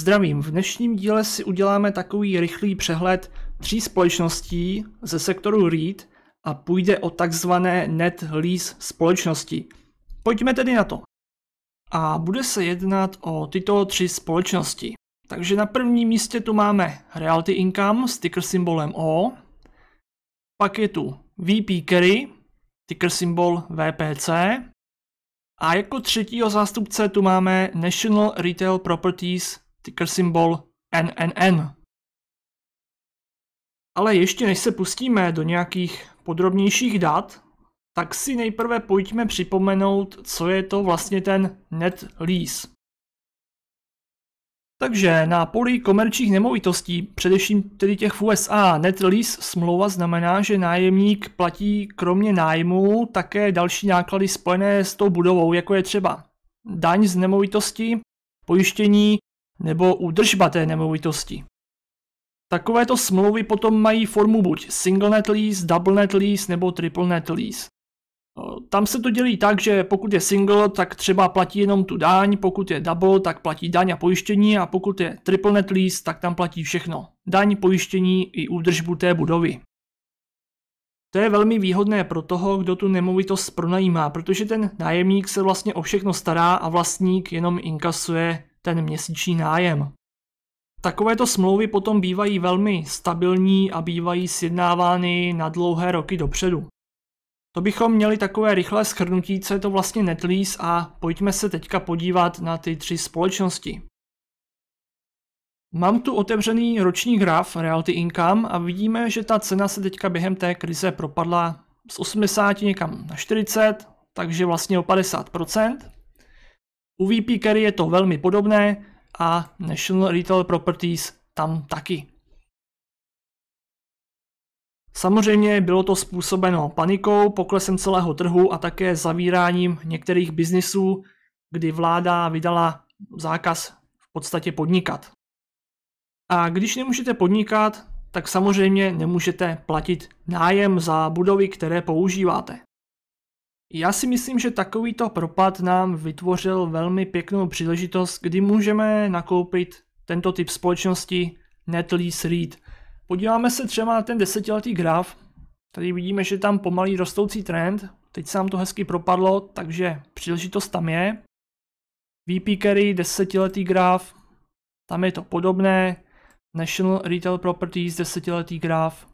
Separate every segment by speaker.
Speaker 1: Zdravím, v dnešním díle si uděláme takový rychlý přehled tří společností ze sektoru REIT a půjde o takzvané net lease společnosti. Pojďme tedy na to. A bude se jednat o tyto tři společnosti. Takže na prvním místě tu máme Realty Income s ticker symbolem O, pak je tu VP Carry, ticker symbol VPC, a jako třetího zástupce tu máme National Retail Properties ticker symbol NNN. Ale ještě než se pustíme do nějakých podrobnějších dat, tak si nejprve pojďme připomenout, co je to vlastně ten net lease. Takže na poli komerčních nemovitostí, především tedy těch v USA, net lease smlouva znamená, že nájemník platí kromě nájmu také další náklady spojené s tou budovou, jako je třeba daň z nemovitosti, pojištění nebo údržba té nemovitosti. Takovéto smlouvy potom mají formu buď single net lease, double net lease nebo triple net lease. Tam se to dělí tak, že pokud je single, tak třeba platí jenom tu daň, pokud je double, tak platí daň a pojištění a pokud je triple net lease, tak tam platí všechno. Daň, pojištění i údržbu té budovy. To je velmi výhodné pro toho, kdo tu nemovitost pronajímá, protože ten nájemník se vlastně o všechno stará a vlastník jenom inkasuje ten měsíční nájem. Takovéto smlouvy potom bývají velmi stabilní a bývají sjednávány na dlouhé roky dopředu. To bychom měli takové rychlé schrnutí, co je to vlastně Netlease a pojďme se teďka podívat na ty tři společnosti. Mám tu otevřený roční graf Realty Income a vidíme, že ta cena se teďka během té krize propadla z 80 někam na 40, takže vlastně o 50%. U VP Carry je to velmi podobné a National Retail Properties tam taky. Samozřejmě bylo to způsobeno panikou, poklesem celého trhu a také zavíráním některých biznisů, kdy vláda vydala zákaz v podstatě podnikat. A když nemůžete podnikat, tak samozřejmě nemůžete platit nájem za budovy, které používáte. Já si myslím, že takovýto propad nám vytvořil velmi pěknou příležitost, kdy můžeme nakoupit tento typ společnosti NetLease REIT. Podíváme se třeba na ten desetiletý graf. Tady vidíme, že tam pomalý rostoucí trend. Teď se nám to hezky propadlo, takže příležitost tam je. VP Carry, desetiletý graf, tam je to podobné. National Retail Properties, desetiletý graf,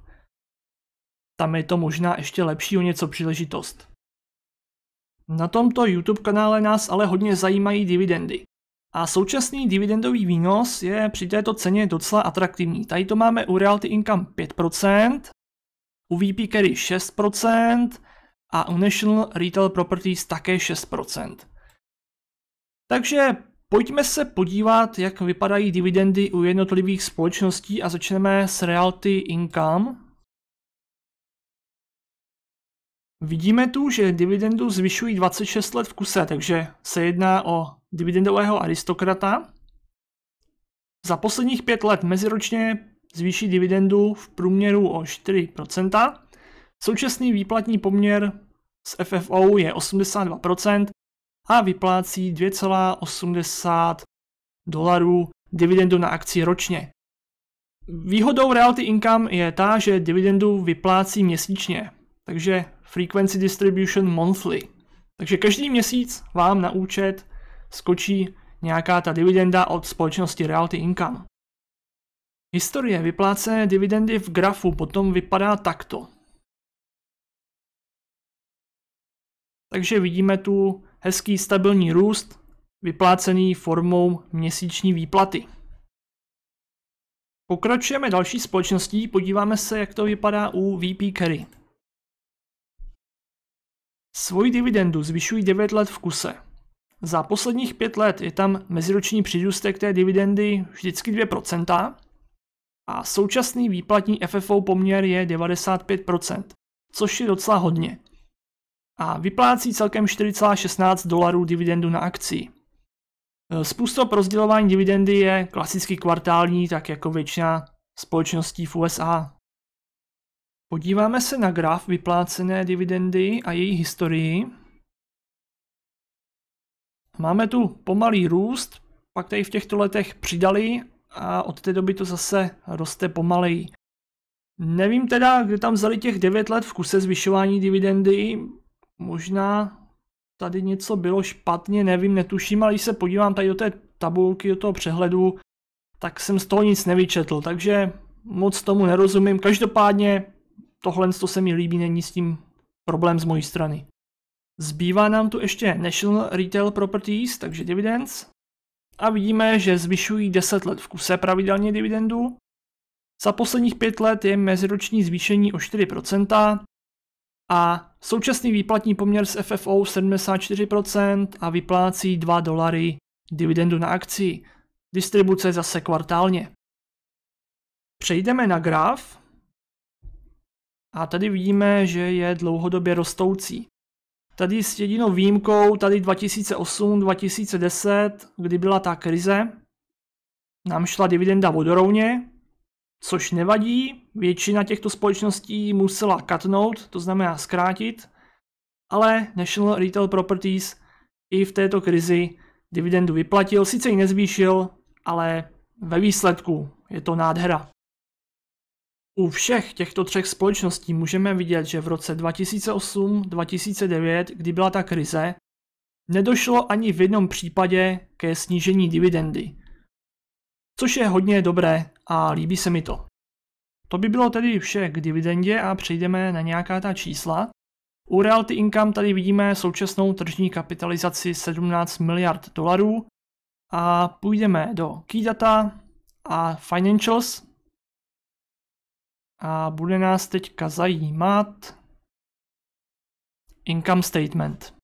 Speaker 1: tam je to možná ještě lepší o něco příležitost. Na tomto YouTube kanále nás ale hodně zajímají dividendy. A současný dividendový výnos je při této ceně docela atraktivní. Tady to máme u Realty Income 5%, u VP Carry 6% a u National Retail Properties také 6%. Takže pojďme se podívat, jak vypadají dividendy u jednotlivých společností a začneme s Realty Income. Vidíme tu, že dividendu zvyšují 26 let v kuse, takže se jedná o dividendového aristokrata. Za posledních 5 let meziročně zvýší dividendu v průměru o 4%. Současný výplatní poměr s FFO je 82% a vyplácí 2,80 dolarů dividendu na akci ročně. Výhodou Realty Income je ta, že dividendu vyplácí měsíčně, takže Frequency Distribution Monthly. Takže každý měsíc vám na účet skočí nějaká ta dividenda od společnosti Realty Income. Historie vyplácené dividendy v grafu potom vypadá takto. Takže vidíme tu hezký stabilní růst, vyplácený formou měsíční výplaty. Pokračujeme další společností, podíváme se, jak to vypadá u VP Carry. Svoji dividendu zvyšují 9 let v kuse. Za posledních 5 let je tam meziroční přírůstek té dividendy vždycky 2% a současný výplatní FFO poměr je 95%, což je docela hodně. A vyplácí celkem 4,16 dolarů dividendu na akci. Způsob e, rozdělování dividendy je klasicky kvartální, tak jako většina společností v USA, Podíváme se na graf vyplácené dividendy a její historii. Máme tu pomalý růst, pak tady v těchto letech přidali a od té doby to zase roste pomaleji. Nevím teda, kde tam vzali těch 9 let v kuse zvyšování dividendy. Možná tady něco bylo špatně, nevím, netuším, ale když se podívám tady do té tabulky, do toho přehledu, tak jsem z toho nic nevyčetl, takže moc tomu nerozumím. Každopádně Tohle to se mi líbí, není s tím problém z mojí strany. Zbývá nám tu ještě National Retail Properties, takže dividends. A vidíme, že zvyšují 10 let v kuse pravidelně dividendu. Za posledních 5 let je meziroční zvýšení o 4% a současný výplatní poměr s FFO 74% a vyplácí 2 dolary dividendu na akci. Distribuce zase kvartálně. Přejdeme na graf, a tady vidíme, že je dlouhodobě rostoucí. Tady s jedinou výjimkou, tady 2008-2010, kdy byla ta krize, nám šla dividenda vodorovně, což nevadí, většina těchto společností musela katnout, to znamená zkrátit, ale National Retail Properties i v této krizi dividendu vyplatil, sice ji nezvýšil, ale ve výsledku je to nádhera. U všech těchto třech společností můžeme vidět, že v roce 2008-2009, kdy byla ta krize, nedošlo ani v jednom případě ke snížení dividendy. Což je hodně dobré a líbí se mi to. To by bylo tedy vše k dividendě a přejdeme na nějaká ta čísla. U Realty Income tady vidíme současnou tržní kapitalizaci 17 miliard dolarů a půjdeme do Key Data a Financials, a bude nás teďka zajímat income statement.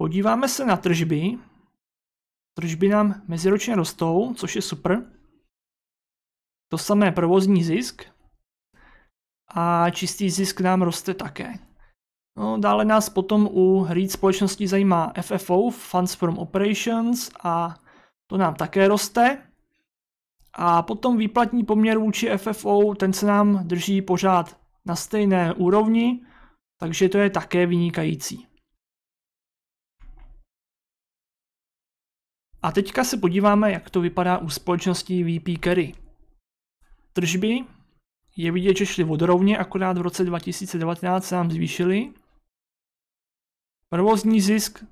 Speaker 1: Podíváme se na tržby. Tržby nám meziročně rostou, což je super. To samé provozní zisk. A čistý zisk nám roste také. No, dále nás potom u hlíd společnosti zajímá FFO, Funds from Operations, a to nám také roste. A potom výplatní poměr vůči FFO, ten se nám drží pořád na stejné úrovni, takže to je také vynikající. A teďka se podíváme, jak to vypadá u společnosti VP Carry. Tržby je vidět, že šly vodorovně, akorát v roce 2019 se nám zvýšily. Provozní zisk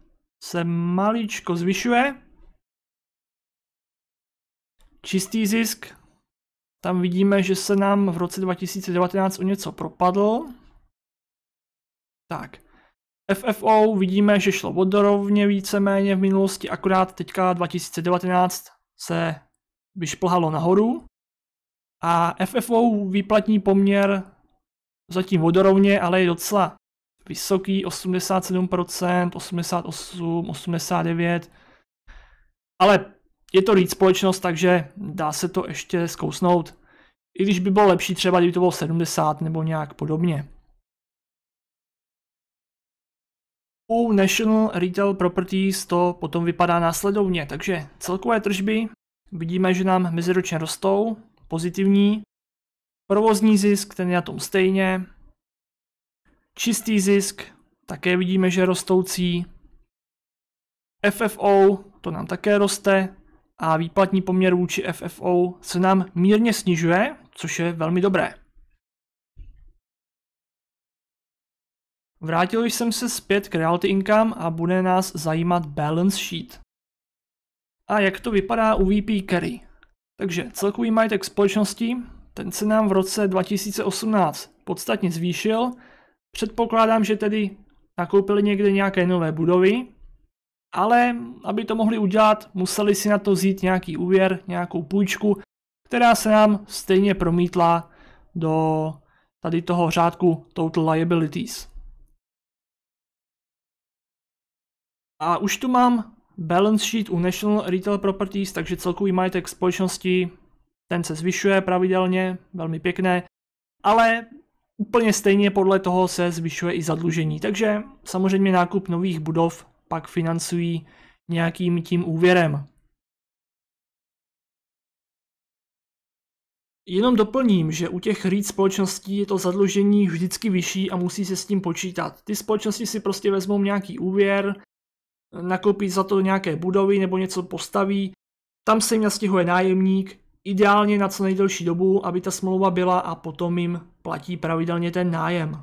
Speaker 1: se maličko zvyšuje, Čistý zisk, tam vidíme, že se nám v roce 2019 o něco propadl. Tak. FFO vidíme, že šlo vodorovně víceméně v minulosti, akorát teďka 2019 se vyšplhalo nahoru. A FFO výplatní poměr zatím vodorovně, ale je docela vysoký, 87%, 88, 89%. Ale je to REIT společnost, takže dá se to ještě zkousnout. I když by bylo lepší třeba, kdyby to bylo 70 nebo nějak podobně. U National Retail Properties to potom vypadá následovně, takže celkové tržby vidíme, že nám meziročně rostou, pozitivní. Provozní zisk, ten je na tom stejně. Čistý zisk, také vidíme, že rostoucí. FFO, to nám také roste a výplatní poměr vůči FFO se nám mírně snižuje, což je velmi dobré. Vrátil jsem se zpět k Realty Income a bude nás zajímat Balance Sheet. A jak to vypadá u VP Carry? Takže celkový majetek společnosti, ten se nám v roce 2018 podstatně zvýšil. Předpokládám, že tedy nakoupili někde nějaké nové budovy, ale aby to mohli udělat, museli si na to vzít nějaký úvěr, nějakou půjčku, která se nám stejně promítla do tady toho řádku Total Liabilities. A už tu mám balance sheet u National Retail Properties, takže celkový majetek společnosti, ten se zvyšuje pravidelně, velmi pěkné, ale úplně stejně podle toho se zvyšuje i zadlužení. Takže samozřejmě nákup nových budov pak financují nějakým tím úvěrem. Jenom doplním, že u těch REIT společností je to zadlužení vždycky vyšší a musí se s tím počítat. Ty společnosti si prostě vezmou nějaký úvěr, nakoupí za to nějaké budovy nebo něco postaví, tam se jim nastěhuje nájemník, ideálně na co nejdelší dobu, aby ta smlouva byla a potom jim platí pravidelně ten nájem.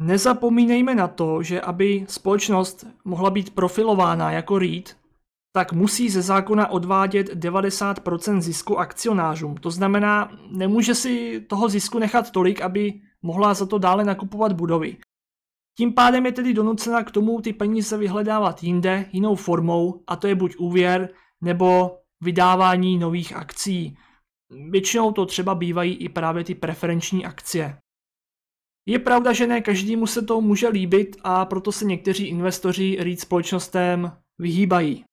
Speaker 1: Nezapomínejme na to, že aby společnost mohla být profilována jako REIT, tak musí ze zákona odvádět 90% zisku akcionářům. To znamená, nemůže si toho zisku nechat tolik, aby mohla za to dále nakupovat budovy. Tím pádem je tedy donucena k tomu ty peníze vyhledávat jinde, jinou formou, a to je buď úvěr nebo vydávání nových akcí. Většinou to třeba bývají i právě ty preferenční akcie. Je pravda, že ne každému se to může líbit a proto se někteří investoři REIT společnostem vyhýbají.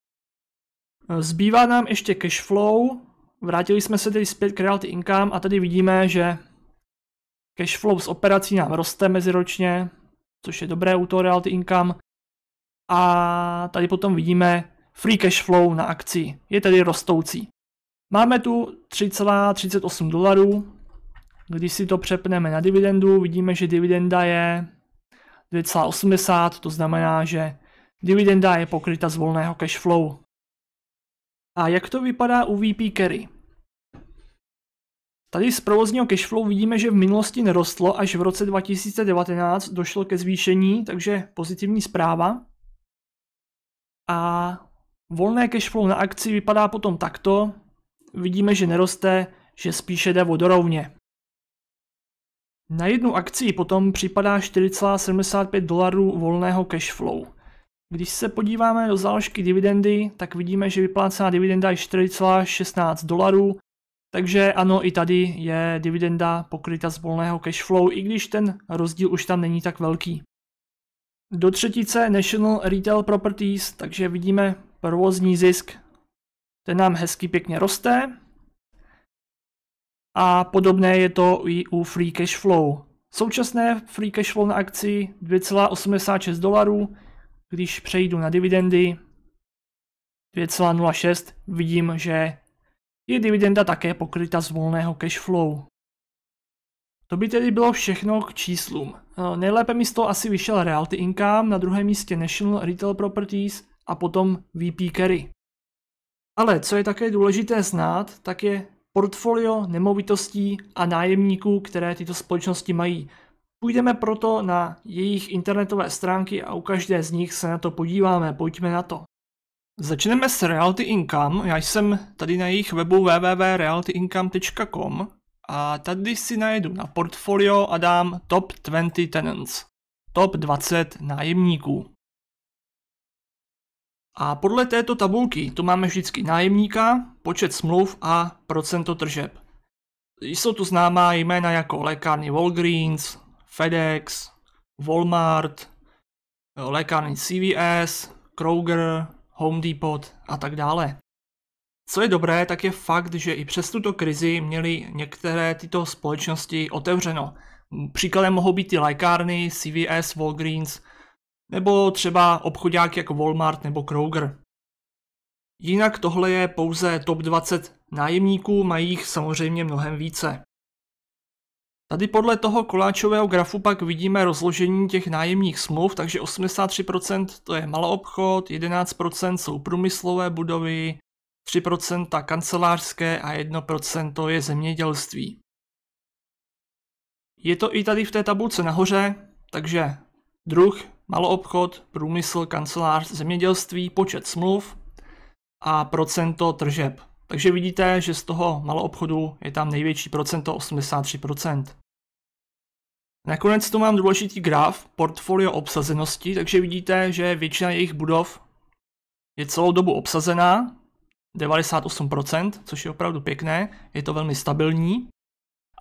Speaker 1: Zbývá nám ještě cash flow. Vrátili jsme se tedy zpět k reality income a tady vidíme, že cash flow z operací nám roste meziročně, což je dobré u toho reality income. A tady potom vidíme free cash flow na akci. Je tedy rostoucí. Máme tu 3,38 dolarů, když si to přepneme na dividendu, vidíme, že dividenda je 2,80, to znamená, že dividenda je pokryta z volného cash flow. A jak to vypadá u VP Carry? Tady z provozního cashflow vidíme, že v minulosti nerostlo, až v roce 2019 došlo ke zvýšení, takže pozitivní zpráva. A volné cashflow na akci vypadá potom takto. Vidíme, že neroste, že spíše jde vodorovně. Na jednu akci potom připadá 4,75 dolarů volného cash flow. Když se podíváme do záložky dividendy, tak vidíme, že vyplácená dividenda je 4,16 dolarů, takže ano, i tady je dividenda pokryta z volného cash flow, i když ten rozdíl už tam není tak velký. Do třetice National Retail Properties, takže vidíme provozní zisk. Ten nám hezky pěkně roste, a podobné je to i u Free Cash Flow. Současné Free Cash Flow na akci 2,86 dolarů, když přejdu na dividendy 2,06 vidím, že je dividenda také pokryta z volného cash flow. To by tedy bylo všechno k číslům. No, nejlépe mi z toho asi vyšel Realty Income, na druhém místě National Retail Properties a potom VP Carry. Ale co je také důležité znát, tak je portfolio nemovitostí a nájemníků, které tyto společnosti mají. Půjdeme proto na jejich internetové stránky a u každé z nich se na to podíváme. Pojďme na to. Začneme s Realty Income. Já jsem tady na jejich webu www.realtyincome.com a tady si najedu na portfolio a dám Top 20 Tenants. Top 20 nájemníků. A podle této tabulky tu máme vždycky nájemníka, počet smluv a procento tržeb. Jsou tu známá jména jako lékárny Walgreens, FedEx, Walmart, lékárny CVS, Kroger, Home Depot a tak dále. Co je dobré, tak je fakt, že i přes tuto krizi měly některé tyto společnosti otevřeno. Příkladem mohou být i lékárny, CVS, Walgreens nebo třeba obchodák jako Walmart nebo Kroger. Jinak tohle je pouze top 20 nájemníků, mají jich samozřejmě mnohem více. Tady podle toho koláčového grafu pak vidíme rozložení těch nájemních smluv, takže 83% to je maloobchod, 11% jsou průmyslové budovy, 3% kancelářské a 1% to je zemědělství. Je to i tady v té tabulce nahoře, takže druh maloobchod, průmysl, kancelář, zemědělství, počet smluv a procento tržeb. Takže vidíte, že z toho maloobchodu je tam největší procento 83%. Nakonec tu mám důležitý graf portfolio obsazenosti, takže vidíte, že většina jejich budov je celou dobu obsazená, 98%, což je opravdu pěkné, je to velmi stabilní.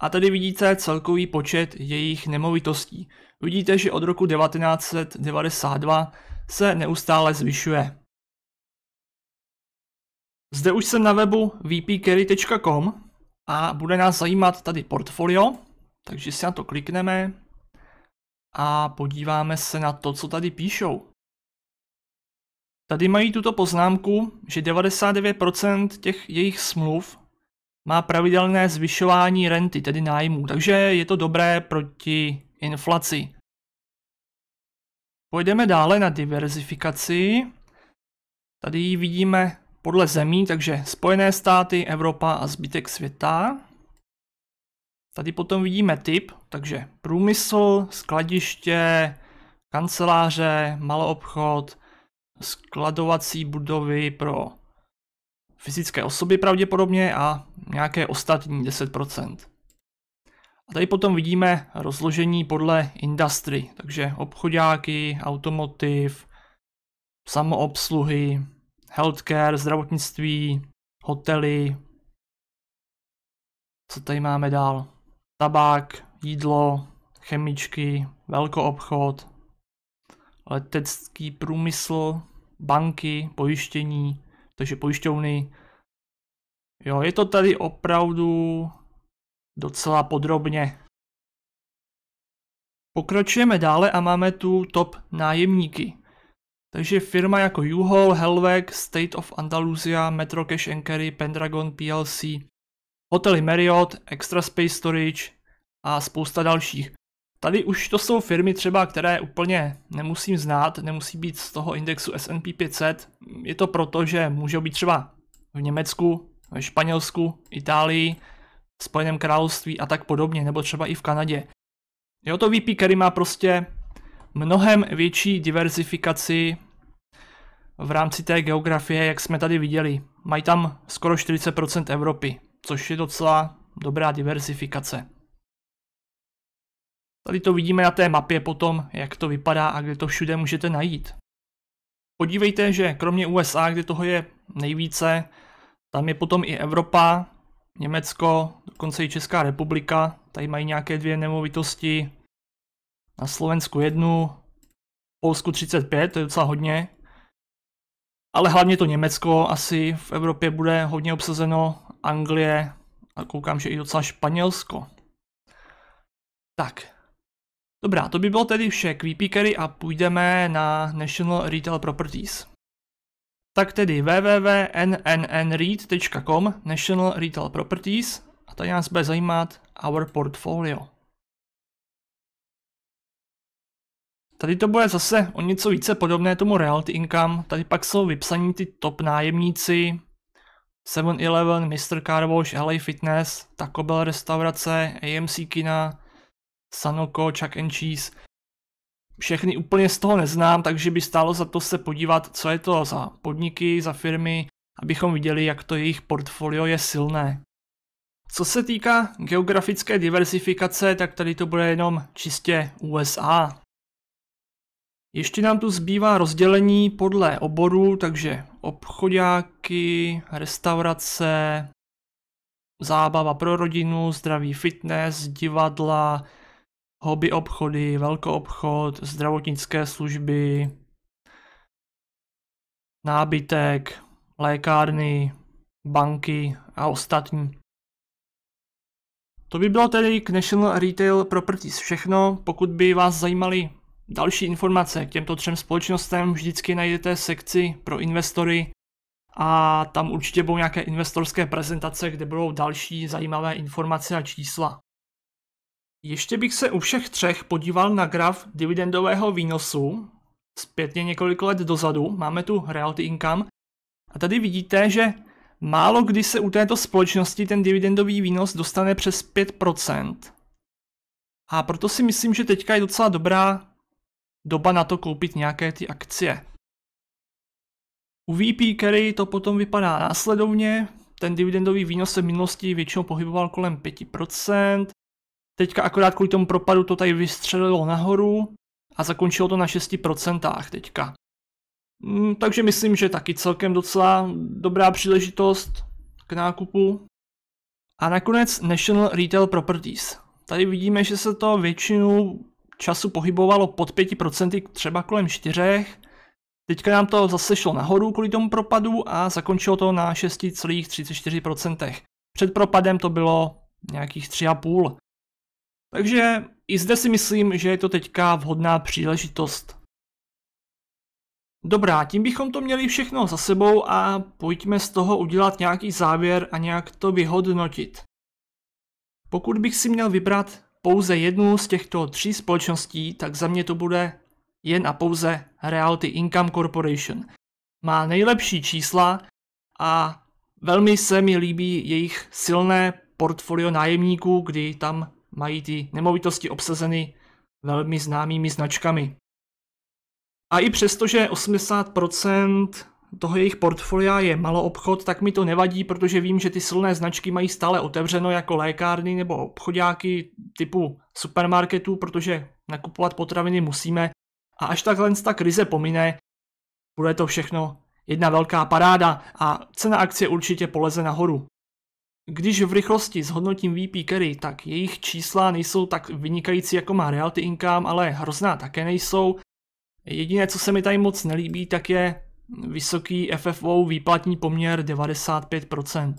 Speaker 1: A tady vidíte celkový počet jejich nemovitostí. Vidíte, že od roku 1992 se neustále zvyšuje. Zde už jsem na webu vpcarry.com a bude nás zajímat tady portfolio, takže si na to klikneme a podíváme se na to, co tady píšou. Tady mají tuto poznámku, že 99% těch jejich smluv má pravidelné zvyšování renty, tedy nájmů, takže je to dobré proti inflaci. Pojdeme dále na diverzifikaci. Tady ji vidíme podle zemí, takže Spojené státy, Evropa a zbytek světa. Tady potom vidíme typ, takže průmysl, skladiště, kanceláře, maloobchod, skladovací budovy pro fyzické osoby pravděpodobně a nějaké ostatní 10%. A tady potom vidíme rozložení podle industry, takže obchodáky, automotiv, samoobsluhy, healthcare, zdravotnictví, hotely. Co tady máme dál? Tabák, jídlo, chemičky, velkoobchod, letecký průmysl, banky, pojištění, takže pojišťovny. Jo, je to tady opravdu docela podrobně. Pokračujeme dále a máme tu top nájemníky. Takže firma jako U-Haul, State of Andalusia, Metro Cash Carry, Pendragon PLC, hotely Marriott, Extra Space Storage a spousta dalších. Tady už to jsou firmy třeba, které úplně nemusím znát, nemusí být z toho indexu S&P 500. Je to proto, že můžou být třeba v Německu, ve Španělsku, Itálii, Spojeném království a tak podobně, nebo třeba i v Kanadě. Jo, to VP který má prostě mnohem větší diversifikaci v rámci té geografie, jak jsme tady viděli. Mají tam skoro 40% Evropy, což je docela dobrá diversifikace. Tady to vidíme na té mapě potom, jak to vypadá a kde to všude můžete najít. Podívejte, že kromě USA, kde toho je nejvíce, tam je potom i Evropa, Německo, dokonce i Česká republika, tady mají nějaké dvě nemovitosti, na Slovensku jednu, Polsku 35, to je docela hodně, ale hlavně to Německo asi v Evropě bude hodně obsazeno, Anglie a koukám, že i docela Španělsko. Tak, Dobrá, to by bylo tedy vše k VPCary a půjdeme na National Retail Properties. Tak tedy www.nnnread.com National Retail Properties a tady nás bude zajímat Our Portfolio. Tady to bude zase o něco více podobné tomu Realty Income, tady pak jsou vypsaní ty top nájemníci, 7-Eleven, Mr. Car Wash, LA Fitness, Taco Bell restaurace, AMC kina, Sanoko, Chuck and Cheese. Všechny úplně z toho neznám, takže by stálo za to se podívat, co je to za podniky, za firmy, abychom viděli, jak to jejich portfolio je silné. Co se týká geografické diversifikace, tak tady to bude jenom čistě USA. Ještě nám tu zbývá rozdělení podle oboru, takže obchodáky, restaurace, zábava pro rodinu, zdravý fitness, divadla, hobby obchody, velkoobchod, zdravotnické služby, nábytek, lékárny, banky a ostatní. To by bylo tedy k National Retail Properties všechno. Pokud by vás zajímaly další informace k těmto třem společnostem, vždycky najdete sekci pro investory a tam určitě budou nějaké investorské prezentace, kde budou další zajímavé informace a čísla. Ještě bych se u všech třech podíval na graf dividendového výnosu. Zpětně několik let dozadu máme tu Realty Income. A tady vidíte, že málo kdy se u této společnosti ten dividendový výnos dostane přes 5%. A proto si myslím, že teďka je docela dobrá doba na to koupit nějaké ty akcie. U VP Carry to potom vypadá následovně. Ten dividendový výnos se v minulosti většinou pohyboval kolem 5%. Teďka akorát kvůli tomu propadu to tady vystřelilo nahoru a zakončilo to na 6% teďka. Mm, takže myslím, že taky celkem docela dobrá příležitost k nákupu. A nakonec National Retail Properties. Tady vidíme, že se to většinu času pohybovalo pod 5%, třeba kolem 4%. Teďka nám to zase šlo nahoru kvůli tomu propadu a zakončilo to na 6,34%. Před propadem to bylo nějakých 3,5%. Takže i zde si myslím, že je to teďka vhodná příležitost. Dobrá, tím bychom to měli všechno za sebou a pojďme z toho udělat nějaký závěr a nějak to vyhodnotit. Pokud bych si měl vybrat pouze jednu z těchto tří společností, tak za mě to bude jen a pouze Realty Income Corporation. Má nejlepší čísla a velmi se mi líbí jejich silné portfolio nájemníků, kdy tam mají ty nemovitosti obsazeny velmi známými značkami. A i přesto, že 80% toho jejich portfolia je maloobchod, tak mi to nevadí, protože vím, že ty silné značky mají stále otevřeno jako lékárny nebo obchodáky typu supermarketů, protože nakupovat potraviny musíme. A až takhle ta krize pomine, bude to všechno jedna velká paráda a cena akcie určitě poleze nahoru. Když v rychlosti zhodnotím VP Carry, tak jejich čísla nejsou tak vynikající jako má Reality Income, ale hrozná také nejsou. Jediné, co se mi tady moc nelíbí, tak je vysoký FFO výplatní poměr 95%.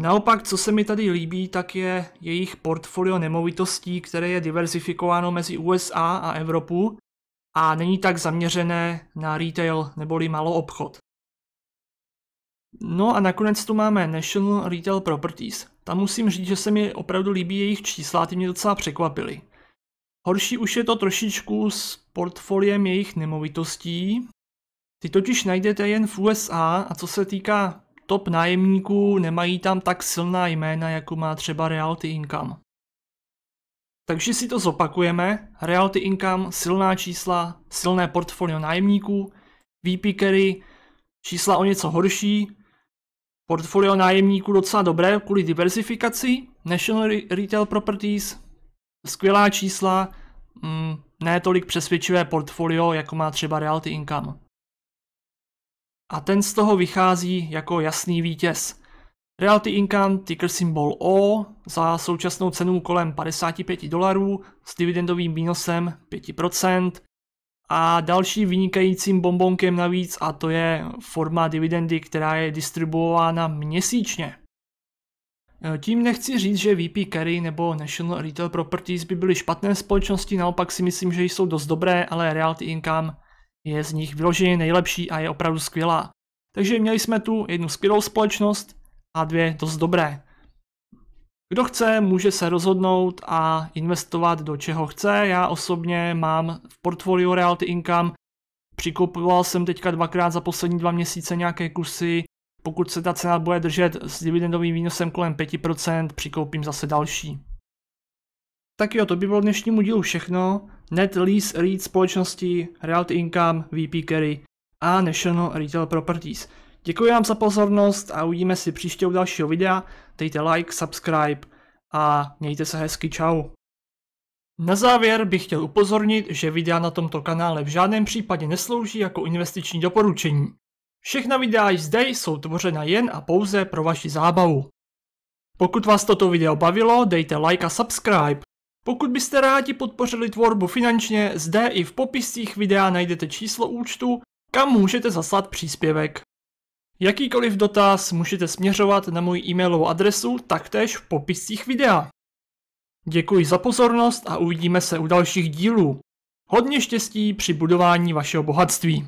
Speaker 1: Naopak, co se mi tady líbí, tak je jejich portfolio nemovitostí, které je diversifikováno mezi USA a Evropu a není tak zaměřené na retail neboli malou obchod. No a nakonec tu máme National Retail Properties. Tam musím říct, že se mi opravdu líbí jejich čísla, ty mě docela překvapily. Horší už je to trošičku s portfoliem jejich nemovitostí. Ty totiž najdete jen v USA a co se týká top nájemníků, nemají tam tak silná jména, jako má třeba Realty Income. Takže si to zopakujeme. Realty Income, silná čísla, silné portfolio nájemníků, VP Carry, čísla o něco horší, portfolio nájemníků docela dobré kvůli diversifikaci. National Retail Properties, skvělá čísla, mm, ne tolik přesvědčivé portfolio, jako má třeba Realty Income. A ten z toho vychází jako jasný vítěz. Realty Income ticker symbol O za současnou cenu kolem 55 dolarů s dividendovým výnosem 5%. A další vynikajícím bombonkem navíc a to je forma dividendy, která je distribuována měsíčně. E, tím nechci říct, že VP Carry nebo National Retail Properties by byly špatné společnosti, naopak si myslím, že jsou dost dobré, ale Realty Income je z nich vyloženě nejlepší a je opravdu skvělá. Takže měli jsme tu jednu skvělou společnost a dvě dost dobré. Kdo chce, může se rozhodnout a investovat do čeho chce. Já osobně mám v portfoliu Realty Income, přikupoval jsem teďka dvakrát za poslední dva měsíce nějaké kusy, pokud se ta cena bude držet s dividendovým výnosem kolem 5%, přikoupím zase další. Tak jo, to by bylo dnešnímu dílu všechno. Net Lease Read společnosti Realty Income, VP Carry a National Retail Properties. Děkuji vám za pozornost a uvidíme si příště u dalšího videa. Dejte like, subscribe a mějte se hezky, čau. Na závěr bych chtěl upozornit, že videa na tomto kanále v žádném případě neslouží jako investiční doporučení. Všechna videa zde jsou tvořena jen a pouze pro vaši zábavu. Pokud vás toto video bavilo, dejte like a subscribe. Pokud byste rádi podpořili tvorbu finančně, zde i v popiscích videa najdete číslo účtu, kam můžete zaslat příspěvek. Jakýkoliv dotaz můžete směřovat na můj e-mailovou adresu taktéž v popiscích videa. Děkuji za pozornost a uvidíme se u dalších dílů. Hodně štěstí při budování vašeho bohatství.